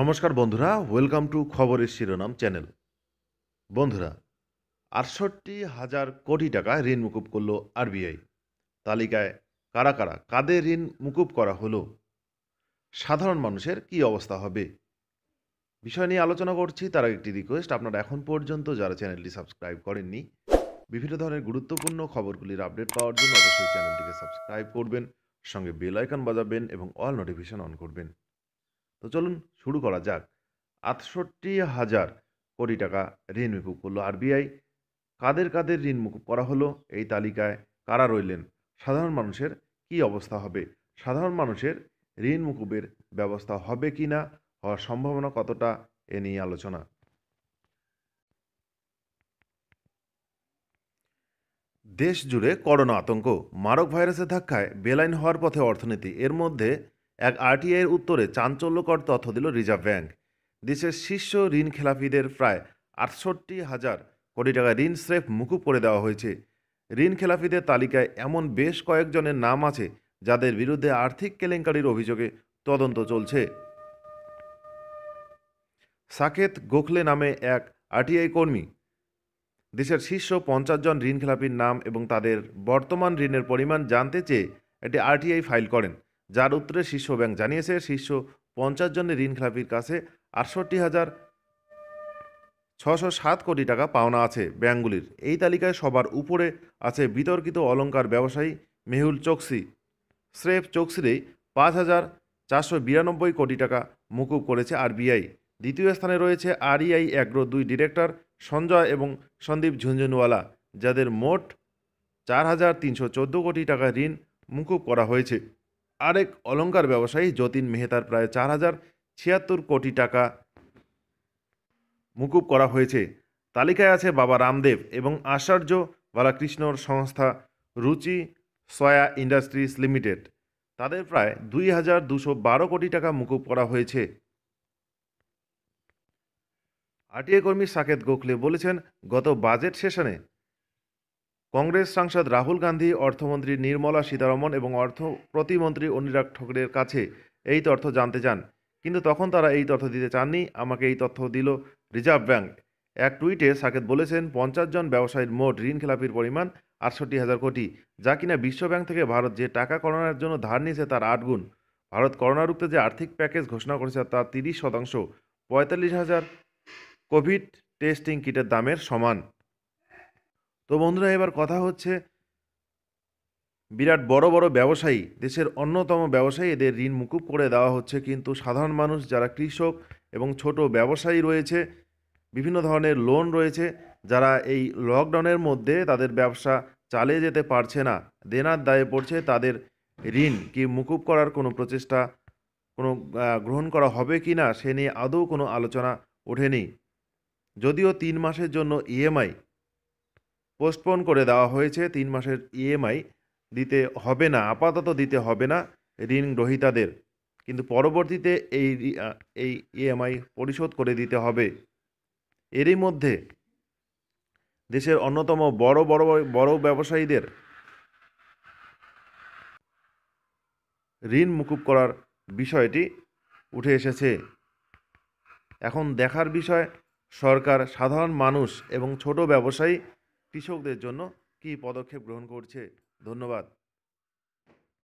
নমস্কার বন্ধুরা welcome to খবরের শিরোনাম চ্যানেল বন্ধুরা আটষট্টি হাজার কোটি টাকা ঋণ মুকুব করল আরবিআই তালিকায় কারা কারা কাদের ঋণ মুকুব করা হলো সাধারণ মানুষের কি অবস্থা হবে বিষয় নিয়ে আলোচনা করছি তার একটি রিকোয়েস্ট আপনারা এখন পর্যন্ত যারা চ্যানেলটি সাবস্ক্রাইব করেননি বিভিন্ন ধরনের গুরুত্বপূর্ণ খবরগুলির আপডেট পাওয়ার জন্য অবশ্যই চ্যানেলটিকে সাবস্ক্রাইব করবেন সঙ্গে বেল আইকন বাজাবেন এবং অল নোটিফিকেশন অন করবেন তো চলুন শুরু করা যাক আটষট্টি হাজার কোটি টাকা ঋণ মুকুব করলো আরবিআই কাদের কাদের ঋণ মুকুব করা হলো এই তালিকায় কারা রইলেন সাধারণ মানুষের কি অবস্থা হবে সাধারণ মানুষের ঋণ মুকুবের ব্যবস্থা হবে কি না হওয়ার সম্ভাবনা কতটা এ নিয়ে আলোচনা দেশ জুড়ে করোনা আতঙ্ক মারক ভাইরাসের ধাক্কায় বেলাইন হওয়ার পথে অর্থনীতি এর মধ্যে এক আরটিআইয়ের উত্তরে চাঞ্চল্যকর তথ্য দিল রিজার্ভ ব্যাংক দেশের শীর্ষ ঋণ খেলাপিদের প্রায় আটষট্টি হাজার কোটি টাকা ঋণ স্রেফ মুকুব করে দেওয়া হয়েছে ঋণ খেলাপিদের তালিকায় এমন বেশ কয়েকজনের নাম আছে যাদের বিরুদ্ধে আর্থিক কেলেঙ্কারির অভিযোগে তদন্ত চলছে সাকেত গোখলে নামে এক আরটিআই কর্মী দেশের শীর্ষ পঞ্চাশ জন ঋণ খেলাপির নাম এবং তাদের বর্তমান ঋণের পরিমাণ জানতে চেয়ে একটি আরটিআই ফাইল করেন যার উত্তরে শীর্ষ ব্যাংক জানিয়েছে শীর্ষ পঞ্চাশ জনের ঋণখেলাপির কাছে আটষট্টি হাজার ছশো সাত কোটি টাকা পাওনা আছে ব্যাঙ্কগুলির এই তালিকায় সবার উপরে আছে বিতর্কিত অলঙ্কার ব্যবসায়ী মেহুল চোকসি স্রেফ চোকসিরেই পাঁচ হাজার চারশো বিরানব্বই কোটি টাকা মুকুব করেছে আরবিআই দ্বিতীয় স্থানে রয়েছে আরইআই অ্যাগ্রো দুই ডিরেক্টর সঞ্জয় এবং সন্দীপ ঝুনঝুনওয়ালা যাদের মোট চার হাজার তিনশো চোদ্দো কোটি টাকা ঋণ মুকুব করা হয়েছে আরেক অলঙ্কার ব্যবসায়ী যতীন মেহতার প্রায় চার হাজার ছিয়াত্তর কোটি টাকা মুকুব করা হয়েছে তালিকায় আছে বাবা রামদেব এবং আশ্চর্য বালাকৃষ্ণর সংস্থা রুচি সয়া ইন্ডাস্ট্রিজ লিমিটেড তাদের প্রায় দুই হাজার দুশো বারো কোটি টাকা মুকুব করা হয়েছে আরটিএ কর্মী সাকেত গোখলে বলেছেন গত বাজেট সেশনে কংগ্রেস সাংসদ রাহুল গান্ধী অর্থমন্ত্রী নির্মলা সীতারমন এবং অর্থ প্রতিমন্ত্রী অনুরাগ ঠাকুরের কাছে এই তথ্য জানতে চান কিন্তু তখন তারা এই তথ্য দিতে চাননি আমাকে এই তথ্য দিল রিজার্ভ ব্যাংক এক টুইটে সাকেত বলেছেন পঞ্চাশ জন ব্যবসায়ীর মোট ঋণ খেলাপির পরিমাণ আটষট্টি হাজার কোটি যা কিনা বিশ্বব্যাংক থেকে ভারত যে টাকা করোনার জন্য ধার নিয়েছে তার আট গুণ ভারত করোনা রুখতে যে আর্থিক প্যাকেজ ঘোষণা করেছে তা তিরিশ শতাংশ পঁয়তাল্লিশ হাজার কোভিড টেস্টিং কিটের দামের সমান তো বন্ধুরা এবার কথা হচ্ছে বিরাট বড় বড় ব্যবসায়ী দেশের অন্যতম ব্যবসায়ী এদের ঋণ মুকুব করে দেওয়া হচ্ছে কিন্তু সাধারণ মানুষ যারা কৃষক এবং ছোট ব্যবসায়ী রয়েছে বিভিন্ন ধরনের লোন রয়েছে যারা এই লকডাউনের মধ্যে তাদের ব্যবসা চালিয়ে যেতে পারছে না দেনার দায়ে পড়ছে তাদের ঋণ কি মুকুব করার কোনো প্রচেষ্টা কোনো গ্রহণ করা হবে কি না সে নিয়ে আদৌ কোনো আলোচনা ওঠেনি যদিও তিন মাসের জন্য ইএমআই e পোস্টপোন করে দেওয়া হয়েছে তিন মাসের ইএমআই e দিতে হবে না আপাতত দিতে হবে না ঋণ গ্রহীতাদের কিন্তু পরবর্তীতে এই এই ইএমআই e পরিশোধ করে দিতে হবে এরই মধ্যে দেশের অন্যতম বড় বড় বড় ব্যবসায়ীদের ঋণ মুকুব করার বিষয়টি উঠে এসেছে এখন দেখার বিষয় সরকার সাধারণ মানুষ এবং ছোট ব্যবসায়ী কৃষকদের জন্য কী পদক্ষেপ গ্রহণ করছে ধন্যবাদ